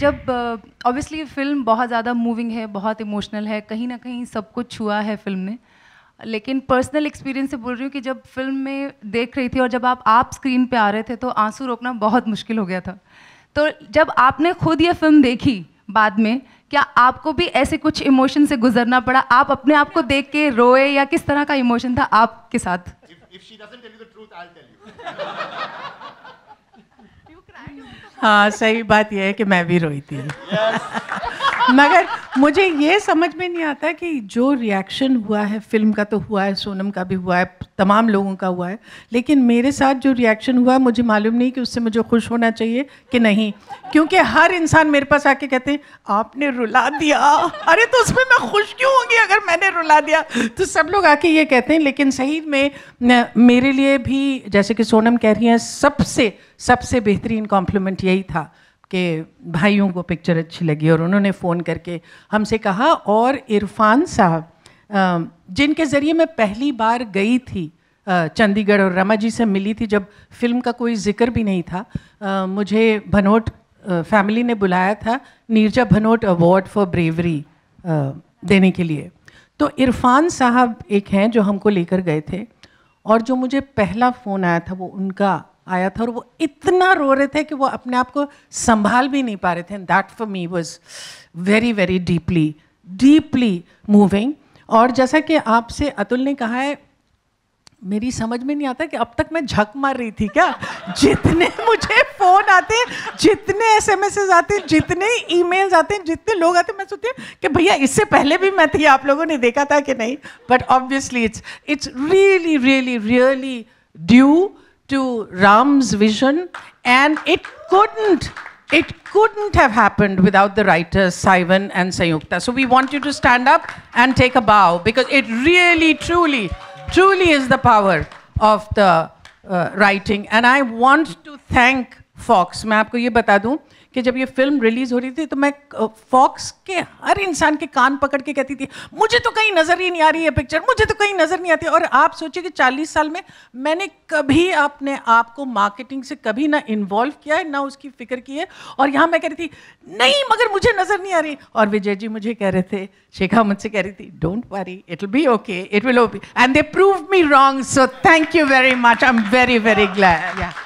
जब obviously film बहुत ज़्यादा मूविंग है बहुत इमोशनल है कहीं ना कहीं सब कुछ छुआ है फिल्म ने लेकिन पर्सनल एक्सपीरियंस से बोल रही हूँ कि जब फिल्म में देख रही थी और जब आप आप स्क्रीन पे आ रहे थे तो आंसू रोकना बहुत मुश्किल हो गया था तो जब आपने खुद ये फिल्म देखी बाद में क्या आपको भी ऐसे कुछ इमोशन से गुजरना पड़ा आप अपने आप को देख के रोए या किस तरह का इमोशन था आपके साथ हाँ सही बात यह है कि मैं भी रोई थी मगर मुझे ये समझ में नहीं आता कि जो रिएक्शन हुआ है फिल्म का तो हुआ है सोनम का भी हुआ है तमाम लोगों का हुआ है लेकिन मेरे साथ जो रिएक्शन हुआ है मुझे मालूम नहीं कि उससे मुझे खुश होना चाहिए कि नहीं क्योंकि हर इंसान मेरे पास आके कहते हैं आपने रुला दिया अरे तो उसमें मैं खुश क्यों हो ला दिया तो सब लोग आके ये कहते हैं लेकिन सही में मेरे लिए भी जैसे कि सोनम कह रही हैं सबसे सबसे बेहतरीन कॉम्प्लीमेंट यही था कि भाइयों को पिक्चर अच्छी लगी और उन्होंने फ़ोन करके हमसे कहा और इरफान साहब जिनके ज़रिए मैं पहली बार गई थी चंडीगढ़ और रमा जी से मिली थी जब फिल्म का कोई जिक्र भी नहीं था मुझे भनोट फैमिली ने बुलाया था Neerja Bhanot award for bravery देने के लिए तो इरफान साहब एक हैं जो हमको लेकर गए थे और जो मुझे पहला फ़ोन आया था वो उनका आया था और वो इतना रो रहे थे कि वो अपने आप को संभाल भी नहीं पा रहे थे that for me was very very deeply deeply moving और जैसा कि आपसे अतुल ने कहा है मेरी समझ में नहीं आता कि अब तक मैं झक मार रही थी क्या जितने मुझे जितने एस एम एसेज आते हैं जितने ई मेल्स आते हैं जितने लोग आते हैं मैं सोचती हूँ कि भैया इससे पहले भी मैं थी आप लोगों ने देखा था कि नहीं but obviously it's it's really really really due to Ram's vision and it couldn't it couldn't have happened without the writers Saivan and Sayukta. So we want you to stand up and take a bow because it really, truly, truly is the power of the uh, writing. And I want to thank Fox मैं आपको ये बता दूं कि जब ये film release हो रही थी तो मैं फॉक्स के हर इंसान के कान पकड़ के कहती थी मुझे तो कहीं नज़र ही नहीं आ रही है पिक्चर मुझे तो कहीं नज़र नहीं आती और आप सोचिए कि 40 साल में मैंने कभी अपने आप को मार्केटिंग से कभी ना इन्वॉल्व किया है ना उसकी फिक्र की है और यहाँ मैं कह रही थी नहीं मगर मुझे नज़र नहीं आ रही और विजय जी मुझे कह रहे थे शेखा मुझसे कह रही थी don't worry it will be okay it will be and they prove me wrong so thank you very much I am very very glad